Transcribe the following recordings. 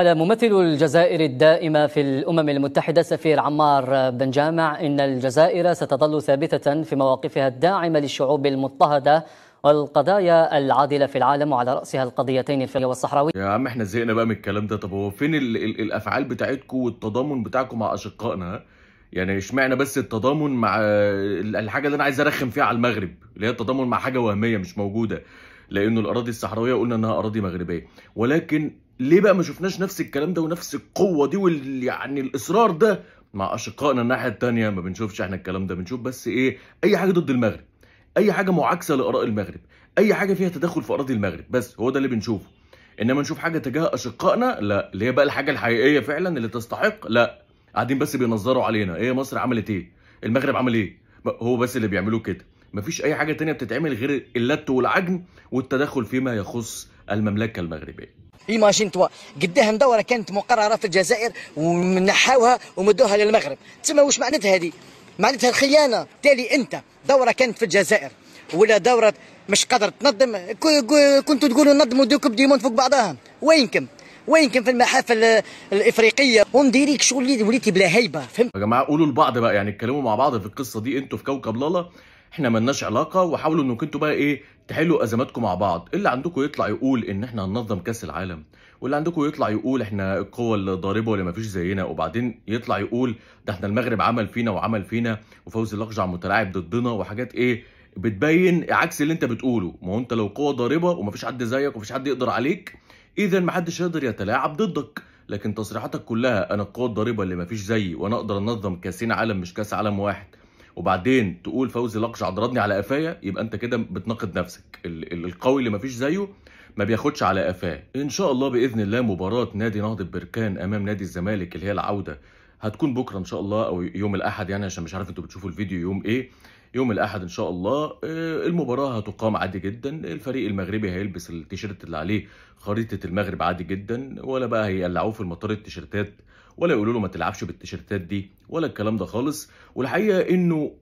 قال ممثل الجزائر الدائمة في الأمم المتحدة سفير عمار بن جامع إن الجزائر ستظل ثابتة في مواقفها الداعمة للشعوب المضطهدة والقضايا العادلة في العالم وعلى رأسها القضيتين الفلسطينية والصحراوية يا عم احنا زهقنا بقى من الكلام ده طب هو فين الـ الـ الأفعال بتاعتكم والتضامن بتاعكم مع أشقائنا يعني اشمعنى بس التضامن مع الحاجة اللي أنا عايز أرخم فيها على المغرب اللي هي التضامن مع حاجة وهمية مش موجودة لانه الاراضي الصحراويه قلنا انها اراضي مغربيه ولكن ليه بقى ما شفناش نفس الكلام ده ونفس القوه دي وال يعني الاصرار ده مع اشقائنا الناحيه الثانيه ما بنشوفش احنا الكلام ده بنشوف بس ايه اي حاجه ضد المغرب اي حاجه معاكسه لاراء المغرب اي حاجه فيها تدخل في اراضي المغرب بس هو ده اللي بنشوفه انما نشوف حاجه تجاه اشقائنا لا اللي هي بقى الحاجه الحقيقيه فعلا اللي تستحق لا قاعدين بس بينظروا علينا ايه مصر عملت ايه المغرب عمل ايه هو بس اللي بيعملوه كده مفيش اي حاجه تانية بتتعمل غير اللت والعجن والتدخل فيما يخص المملكه المغربيه ايماجين توا قداها مدوره كانت مقرره في الجزائر ونحاوها ومدوها للمغرب تسمى واش معناتها هذه معناتها الخيانه تالي انت دوره كانت في الجزائر ولا دوره مش قادر تنظم كنتوا تقولوا نظموا دوك ديمون فوق بعضها وينكم وينكم في المحافل الافريقيه ومديريك شغل وليتي بلا هيبه فهمت يا جماعه قولوا لبعض بقى يعني اتكلموا مع بعض في القصه دي انتوا في كوكب لالا احنا ملناش علاقه وحاولوا انكم انتوا بقى ايه تحلوا ازماتكم مع بعض اللي عندكم يطلع يقول ان احنا هننظم كاس العالم واللي عندكم يطلع يقول احنا القوه اللي واللي مفيش زينا وبعدين يطلع يقول ده احنا المغرب عمل فينا وعمل فينا وفوزي الاقجع متلاعب ضدنا وحاجات ايه بتبين عكس اللي انت بتقوله ما هو انت لو قوه ضاربه ومفيش حد زيك ومفيش حد يقدر عليك اذا محدش يقدر يتلاعب ضدك لكن تصريحاتك كلها انا القوه الضاربه اللي مفيش زيي وانا اقدر انظم كاسين عالم مش كاس عالم واحد وبعدين تقول فوزي لقش عضرني على قفايا يبقى انت كده بتناقض نفسك القوي اللي مفيش زيه ما بياخدش على قفاه ان شاء الله باذن الله مباراه نادي نهضه بركان امام نادي الزمالك اللي هي العوده هتكون بكره ان شاء الله او يوم الاحد يعني عشان مش عارف انتوا بتشوفوا الفيديو يوم ايه يوم الاحد ان شاء الله آه، المباراه هتقام عادي جدا الفريق المغربي هيلبس التيشيرت اللي عليه خريطه المغرب عادي جدا ولا بقى هيقلعوه في المطار التيشيرتات ولا يقولوا له ما تلعبش بالتيشيرتات دي ولا الكلام ده خالص والحقيقه انه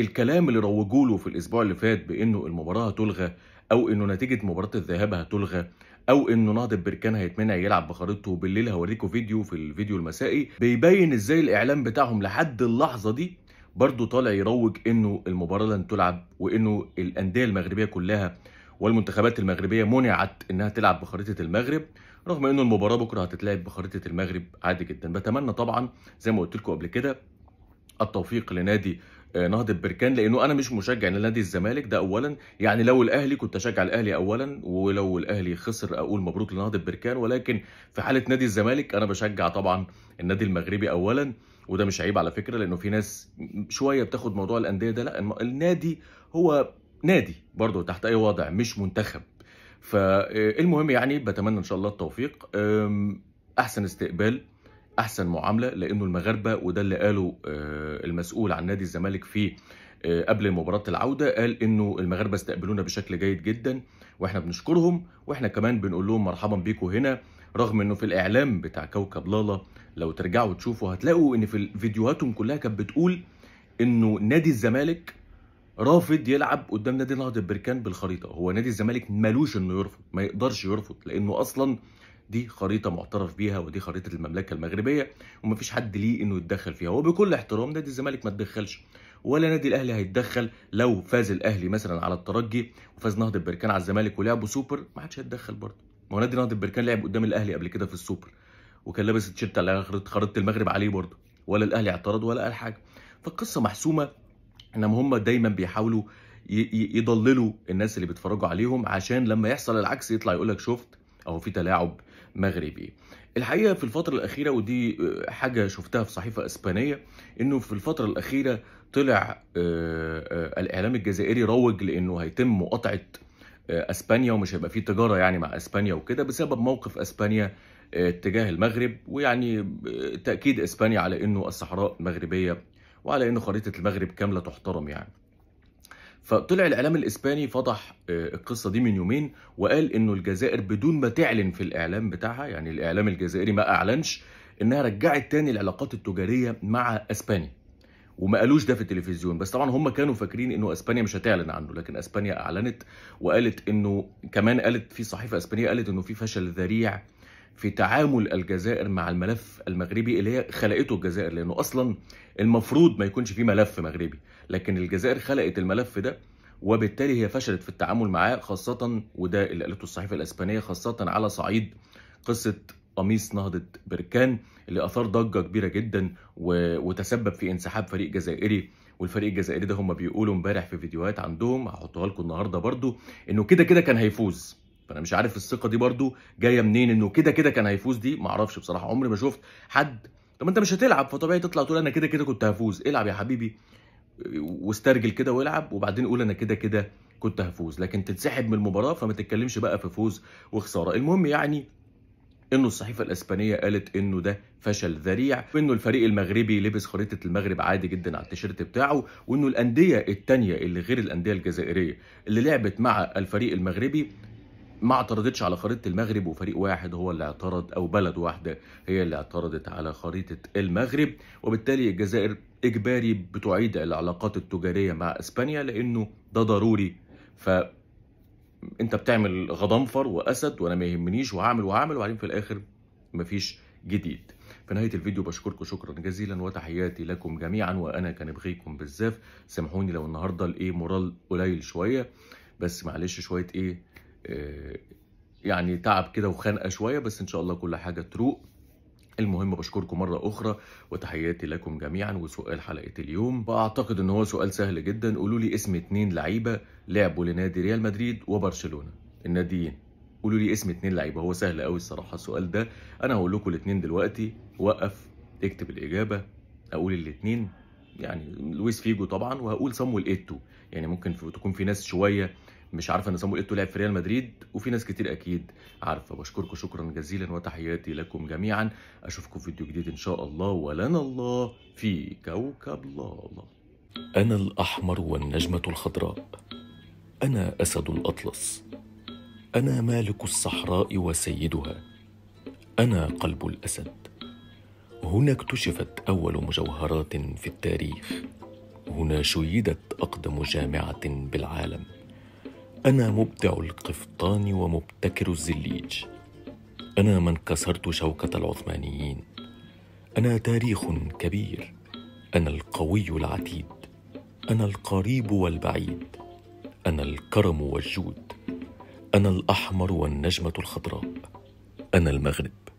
الكلام اللي روجوا له في الاسبوع اللي فات بانه المباراه هتلغى او انه نتيجه مباراه الذهاب هتلغى او انه نهضه بركان هيتمنع يلعب بخريطته وبالليل هوريكم فيديو في الفيديو المسائي بيبين ازاي الاعلام بتاعهم لحد اللحظه دي برضه طالع يروج انه المباراه لن تلعب وانه الانديه المغربيه كلها والمنتخبات المغربيه منعت انها تلعب بخريطه المغرب رغم انه المباراه بكره هتتلعب بخريطه المغرب عادي جدا بتمنى طبعا زي ما قلت لكم قبل كده التوفيق لنادي آه، نهضة بركان لانه انا مش مشجع لنادي الزمالك ده اولا يعني لو الاهلي كنت اشجع الاهلي اولا ولو الاهلي خسر اقول مبروك لنهضة بركان ولكن في حاله نادي الزمالك انا بشجع طبعا النادي المغربي اولا وده مش عيب على فكره لانه في ناس شويه بتاخد موضوع الانديه ده لا النادي هو نادي برضه تحت اي وضع مش منتخب فالمهم يعني بتمنى ان شاء الله التوفيق احسن استقبال احسن معامله لانه المغاربه وده اللي قاله آه، المسؤول عن نادي الزمالك في آه، قبل مباراه العوده قال انه المغاربه استقبلونا بشكل جيد جدا واحنا بنشكرهم واحنا كمان بنقول لهم مرحبا بيكم هنا رغم انه في الاعلام بتاع كوكب لالا لو ترجعوا تشوفوا هتلاقوا ان في فيديوهاتهم كلها كانت بتقول انه نادي الزمالك رافض يلعب قدام نادي نهضه البركان بالخريطه هو نادي الزمالك ملوش انه يرفض ما يقدرش يرفض لانه اصلا دي خريطه معترف بيها ودي خريطه المملكه المغربيه ومفيش حد ليه انه يتدخل فيها وبكل احترام نادي الزمالك ما تدخلش ولا نادي الاهلي هيتدخل لو فاز الاهلي مثلا على الترجي وفاز نهضه البركان على الزمالك ولعبوا سوبر ما حدش هيتدخل برضه هو نادي نهضه البركان لعب قدام الاهلي قبل كده في السوبر وكان لابس التيشيرت على خريطه المغرب عليه برضه ولا الاهلي اعترض ولا قال حاجه فالقصه محسومه انما هم دايما بيحاولوا يضللوا الناس اللي بيتفرجوا عليهم عشان لما يحصل العكس يطلع يقول لك شفت اهو في تلاعب مغربي الحقيقه في الفتره الاخيره ودي حاجه شفتها في صحيفه اسبانيه انه في الفتره الاخيره طلع آه، آه، الاعلام الجزائري روج لانه هيتم مقاطعه آه، اسبانيا ومش هيبقى في تجاره يعني مع اسبانيا وكده بسبب موقف اسبانيا اتجاه آه، المغرب ويعني آه، تاكيد اسبانيا على انه الصحراء المغربيه وعلى انه خريطه المغرب كامله تحترم يعني. فطلع الاعلام الاسباني فضح القصه دي من يومين وقال انه الجزائر بدون ما تعلن في الاعلام بتاعها يعني الاعلام الجزائري ما اعلنش انها رجعت تاني العلاقات التجاريه مع اسبانيا. وما قالوش ده في التلفزيون بس طبعا هم كانوا فاكرين انه اسبانيا مش هتعلن عنه لكن اسبانيا اعلنت وقالت انه كمان قالت في صحيفه اسبانيه قالت انه في فشل ذريع في تعامل الجزائر مع الملف المغربي اللي هي خلقته الجزائر لانه اصلا المفروض ما يكونش في ملف مغربي لكن الجزائر خلقت الملف ده وبالتالي هي فشلت في التعامل معاه خاصه وده اللي قالته الصحيفه الاسبانيه خاصه على صعيد قصه قميص نهضة بركان اللي أثار ضجة كبيرة جدا وتسبب في انسحاب فريق جزائري والفريق الجزائري ده هم بيقولوا امبارح في فيديوهات عندهم هحطها لكم النهارده برضو انه كده كده كان هيفوز فانا مش عارف الثقه دي برضو جايه منين انه كده كده كان هيفوز دي معرفش بصراحه عمري ما شفت حد طب انت مش هتلعب فطبيعي تطلع تقول انا كده كده كنت هفوز العب يا حبيبي واسترجل كده والعب وبعدين قول انا كده كده كنت هفوز لكن تنسحب من المباراه فما تتكلمش بقى في فوز وخساره المهم يعني انه الصحيفه الاسبانيه قالت انه ده فشل ذريع وانه الفريق المغربي لبس خريطه المغرب عادي جدا على التيشيرت بتاعه وانه الانديه الثانيه اللي غير الانديه الجزائريه اللي لعبت مع الفريق المغربي ما اعترضتش على خريطه المغرب وفريق واحد هو اللي اعترض او بلد واحده هي اللي اعترضت على خريطه المغرب وبالتالي الجزائر اجباري بتعيد العلاقات التجاريه مع اسبانيا لانه ده ضروري ف انت بتعمل غضنفر واسد وانا ما يهمنيش وهعمل وهعمل وبعدين في الاخر مفيش جديد في نهايه الفيديو بشكركم شكرا جزيلا وتحياتي لكم جميعا وانا كان بغيكم بالزاف سامحوني لو النهارده الايه مورال قليل شويه بس معلش شويه ايه, إيه يعني تعب كده وخنقه شويه بس ان شاء الله كل حاجه تروق المهم بشكركم مرة أخرى وتحياتي لكم جميعا وسؤال حلقة اليوم وأعتقد إن هو سؤال سهل جدا قولوا لي اسم اتنين لعيبة لعبوا لنادي ريال مدريد وبرشلونة الناديين قولوا لي اسم اتنين لعيبة هو سهل قوي الصراحة السؤال ده أنا هقول لكم الاتنين دلوقتي وقف اكتب الإجابة أقول الاتنين يعني لويس فيجو طبعا وهقول صامويل ايتو يعني ممكن تكون في ناس شويه مش عارفه ان صامويل ايتو لعب في ريال مدريد وفي ناس كتير اكيد عارفه بشكركم شكرا جزيلا وتحياتي لكم جميعا اشوفكم في فيديو جديد ان شاء الله ولنا الله في كوكب الله انا الاحمر والنجمه الخضراء انا اسد الاطلس انا مالك الصحراء وسيدها انا قلب الاسد هنا اكتشفت اول مجوهرات في التاريخ هنا شيدت اقدم جامعه بالعالم أنا مبدع القفطان ومبتكر الزليج أنا من كسرت شوكة العثمانيين أنا تاريخ كبير أنا القوي العتيد أنا القريب والبعيد أنا الكرم والجود أنا الأحمر والنجمة الخضراء أنا المغرب